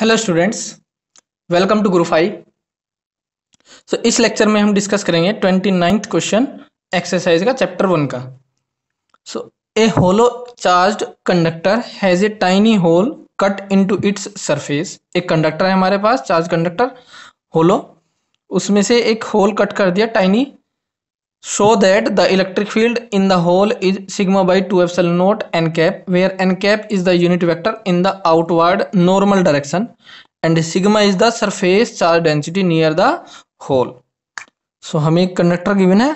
hello students welcome to five so इस lecture में हम डिस्कस करेंगे ट्वेंटी नाइन्थ क्वेश्चन एक्सरसाइज का चैप्टर वन का so a hollow charge conductor has a tiny hole cut into its surface एक conductor है हमारे पास charge conductor होलो उसमें से एक होल कट कर दिया tiny so that the electric field in the hole is sigma by 2 epsilon naught n cap where n cap is the unit vector in the outward normal direction and sigma is the surface charge density near the hole so हमें एक conductor given है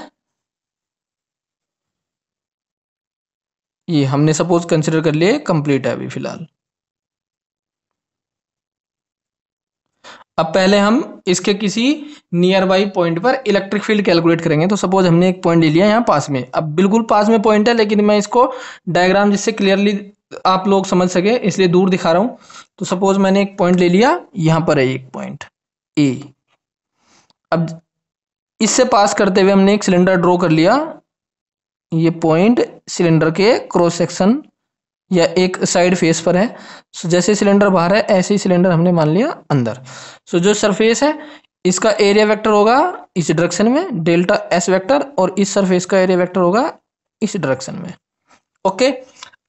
ये हमने suppose consider कर लिए complete है अभी फिलहाल अब पहले हम इसके किसी नियर बाई पॉइंट पर इलेक्ट्रिक फील्ड कैलकुलेट करेंगे तो सपोज हमने एक पॉइंट ले लिया यहाँ पास में अब बिल्कुल पास में पॉइंट है लेकिन मैं इसको डायग्राम जिससे क्लियरली आप लोग समझ सके इसलिए दूर दिखा रहा हूं तो सपोज मैंने एक पॉइंट ले लिया यहां पर है एक पॉइंट ए अब इससे पास करते हुए हमने एक सिलेंडर ड्रॉ कर लिया ये पॉइंट सिलेंडर के क्रॉस सेक्शन या एक साइड फेस पर है सो जैसे सिलेंडर बाहर है ऐसे ही सिलेंडर हमने मान लिया अंदर सो जो सरफेस है इसका एरिया वेक्टर होगा इस डायरेक्शन में डेल्टा एस वेक्टर और इस सरफेस का एरिया वेक्टर होगा इस डायरेक्शन में ओके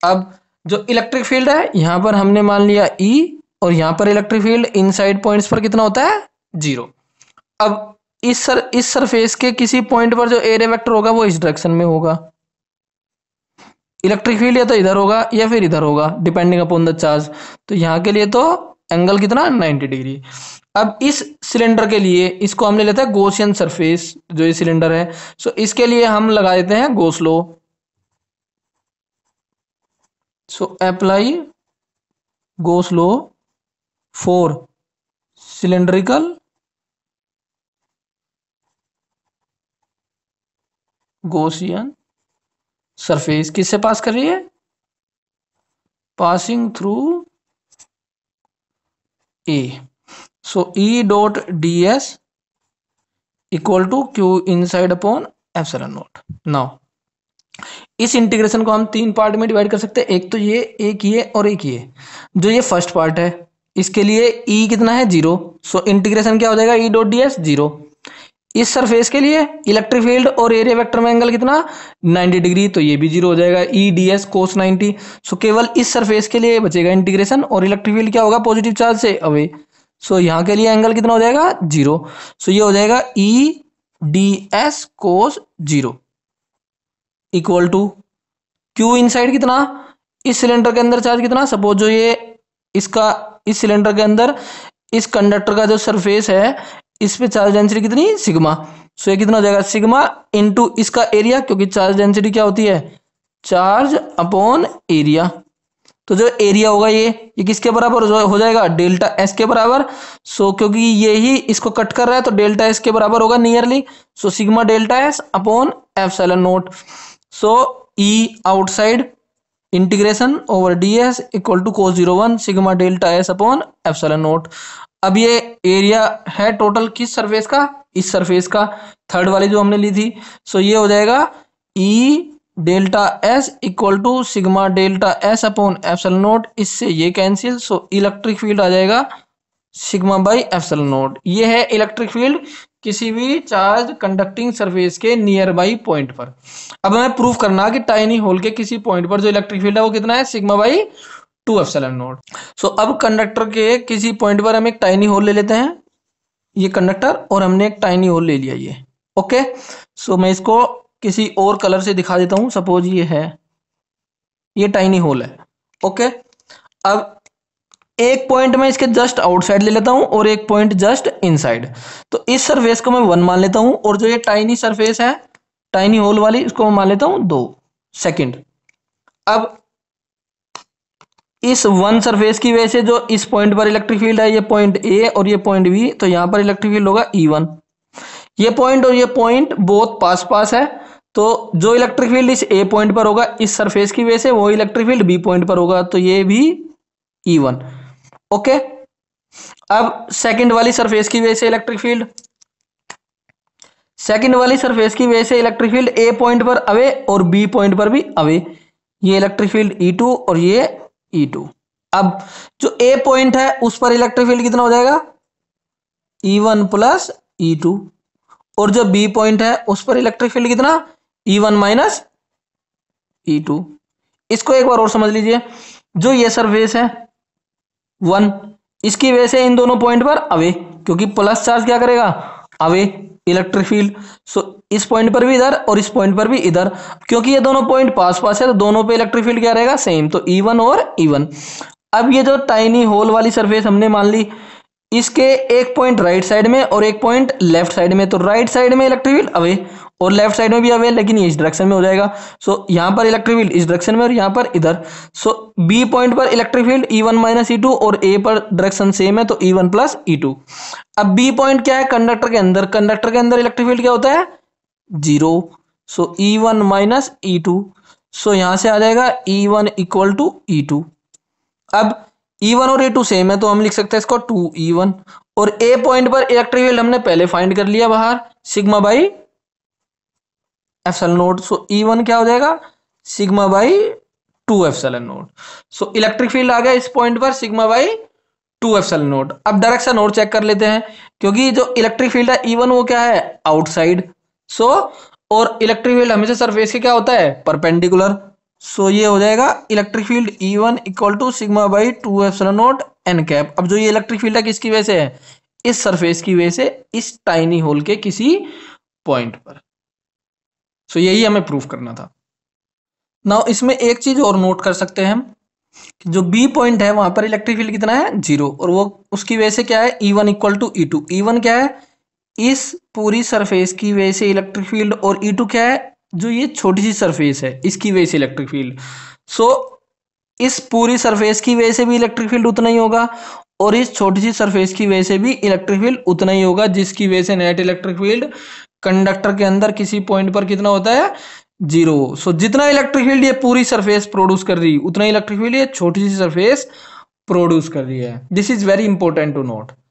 अब जो इलेक्ट्रिक फील्ड है यहाँ पर हमने मान लिया ई e, और यहाँ पर electric field inside points पर कितना होता है जीरो अब इस सर इस सरफेस के किसी पॉइंट पर जो एरिया वेक्टर होगा वो इस डायरेक्शन में होगा इलेक्ट्रिक फील्ड या तो इधर होगा या फिर इधर होगा डिपेंडिंग अपॉन द चार्ज तो यहाँ के लिए तो एंगल कितना 90 डिग्री अब इस सिलेंडर के लिए इसको ले लेते हैं गोशियन सरफेस जो ये सिलेंडर है सो इसके लिए हम लगा देते हैं Gauss law so apply Gauss law for cylindrical Gaussian surface किससे पास कर रही है passing through a so E dot d S equal to q inside upon epsilon naught now इस इंटीग्रेशन को हम तीन पार्ट में डिवाइड कर सकते हैं एक तो ये एक ये और एक ये जो ये फर्स्ट पार्ट है इसके लिए ई e कितना है जीरो सो so, इंटीग्रेशन क्या हो जाएगा E dot d S zero इस सरफेस के लिए इलेक्ट्रिक फील्ड और एरिया वेक्टर में एंगल कितना 90 डिग्री तो ये भी जीरो हो जाएगा E d S cos ninety so केवल इस सरफेस के लिए बचेगा इंटीग्रेशन और इलेक्ट्रिक फील्ड क्या होगा पॉजिटिव चार्ज से अवे सो so, यहाँ के लिए एंगल कितना हो जाएगा जीरो सो so, ये हो जाएगा E d S cos zero equal to q inside कितना इस सिलेंडर के अंदर चार्ज कितना सपोज जो ये इसका इस सिलेंडर के अंदर इस कंडक्टर का जो सरफेस है इस पे चार्ज डेंसिटी कितनी सिग्मा सो ये कितना हो जाएगा सिग्मा इंटू इसका एरिया क्योंकि चार्ज डेंसिटी क्या होती है चार्ज अपॉन एरिया तो जो एरिया होगा ये ये किसके बराबर हो जाएगा डेल्टा एस के बराबर सो क्योंकि ये ही इसको कट कर रहा है तो डेल्टा एस के बराबर होगा nearly so sigma delta S upon epsilon naught so E outside integration over d S equal to को zero one sigma delta S upon epsilon naught अब ये एरिया है टोटल किस surface का इस सरफेस का third वाली जो हमने ली थी सो ये हो जाएगा E delta S equal to sigma delta S upon epsilon naught इससे ये कैंसिल सो इलेक्ट्रिक फील्ड आ जाएगा सिग्मा बाई एफसल नोट ये है इलेक्ट्रिक फील्ड किसी भी चार्ज कंडक्टिंग सरफेस के नियर बाई पॉइंट पर अब हमें प्रूफ करना कि टाइनी होल के किसी पॉइंट पर जो इलेक्ट्रिक फील्ड है वो कितना है sigma by two epsilon naught so अब कंडक्टर के किसी पॉइंट पर हम एक टाइनी होल ले लेते हैं ये कंडक्टर और हमने एक टाइनी होल ले लिया ये ओके सो मैं इसको किसी और कलर से दिखा देता हूँ सपोज ये है ये टाइनी होल है ओके अब एक पॉइंट मैं इसके जस्ट आउटसाइड ले लेता हूँ और एक पॉइंट जस्ट इनसाइड तो इस सरफेस को मैं वन मान लेता हूँ और जो ये टाइनी सरफेस है टाइनी होल वाली इसको मैं मान लेता हूँ दो सेकंड अब इस वन सरफेस की वजह से जो इस पॉइंट पर इलेक्ट्रिक फील्ड है ये पॉइंट ए और ये पॉइंट बी तो यहां पर इलेक्ट्रिक फील्ड होगा ई e वन ये पॉइंट और ये पॉइंट बहुत पास पास है तो जो इलेक्ट्रिक फील्ड इस ए पॉइंट पर होगा इस सरफेस की वजह से वो इलेक्ट्रिक फील्ड बी पॉइंट पर होगा तो ये भी ई e वन ओके अब सेकंड वाली सरफेस की वजह से इलेक्ट्रिक फील्ड सेकंड वाली सरफेस की वजह से इलेक्ट्रिक फील्ड ए पॉइंट पर अवे और बी पॉइंट पर भी अवे ये इलेक्ट्रिक फील्ड ई टू और ये ई e टू अब जो ए पॉइंट है उस पर इलेक्ट्रिक फील्ड कितना हो जाएगा E one plus E two और जो बी पॉइंट है उस पर इलेक्ट्रिक फील्ड कितना E one minus E two इसको एक बार और समझ लीजिए जो ये सरफेस है वन इसकी वजह से इन दोनों पॉइंट पर अवे क्योंकि प्लस चार्ज क्या करेगा अवे इलेक्ट्रिक फील्ड सो इस पॉइंट पर भी इधर और इस पॉइंट पर भी इधर क्योंकि ये दोनों पॉइंट पास पास है तो दोनों पे इलेक्ट्रिक फील्ड क्या रहेगा सेम तो ई e वन और ई e वन अब ये जो टाइनी होल वाली सरफेस हमने मान ली इसके एक पॉइंट राइट साइड में और एक पॉइंट लेफ्ट साइड में तो राइट साइड में इलेक्ट्रिक फील्ड अवे और लेफ्ट साइड में भी अवे लेकिन ये इस डायरेक्शन में हो जाएगा सो so, यहाँ पर इलेक्ट्रिक फील्ड इस डायरेक्शन में और यहाँ पर इधर सो बी पॉइंट पर electric field E one minus E two और ए पर डायरेक्शन सेम है तो E one plus E two अब बी पॉइंट क्या है कंडक्टर के अंदर कंडक्टर के अंदर इलेक्ट्रिक फील्ड क्या होता है zero so E one minus E two so यहाँ से आ जाएगा E one equal to E two अब ई e वन और ई टू सेम है तो हम लिख सकते हैं इसको टू ई वन और ए पॉइंट पर इलेक्ट्रिक फील्ड हमने पहले फाइंड कर लिया बाहर sigma by epsilon naught so E one क्या हो जाएगा sigma by two epsilon naught so electric field आ गया इस पॉइंट पर sigma by two epsilon naught अब डायरेक्शन और चेक कर लेते हैं क्योंकि जो इलेक्ट्रिक फील्ड है ई e वन वो क्या है आउटसाइड सो और इलेक्ट्रिक फील्ड हमेशा सरफेस के क्या होता है परपेंडिकुलर सो so, ये हो जाएगा electric field E one equal to sigma by two एफ नोट एन कैप अब जो ये इलेक्ट्रिक फील्ड है किसकी वजह से है इस सरफेस की वजह से इस टाइनी होल के किसी पॉइंट पर सो तो यही हमें प्रूफ करना था नाउ इसमें एक चीज और नोट कर सकते हैं हम कि जो बी पॉइंट है वहां पर इलेक्ट्रिक फील्ड कितना है जीरो और वो उसकी वजह से क्या है E one equal to E two E one क्या है इस पूरी सरफेस की वजह से इलेक्ट्रिक फील्ड और ई e टू क्या है जो ये छोटी सी सरफेस है इसकी वजह से इलेक्ट्रिक फील्ड सो इस पूरी सरफेस की वजह से भी इलेक्ट्रिक फील्ड उतना ही होगा और इस छोटी सी सरफेस की वजह से भी इलेक्ट्रिक फील्ड उतना ही होगा जिसकी वजह से नेट इलेक्ट्रिक फील्ड कंडक्टर के अंदर किसी पॉइंट पर कितना होता है जीरो सो जितना इलेक्ट्रिक फील्ड ये पूरी सरफेस प्रोड्यूस कर रही है उतना इलेक्ट्रिक फील्ड ये छोटी सी सरफेस प्रोड्यूस कर रही है this is very important to note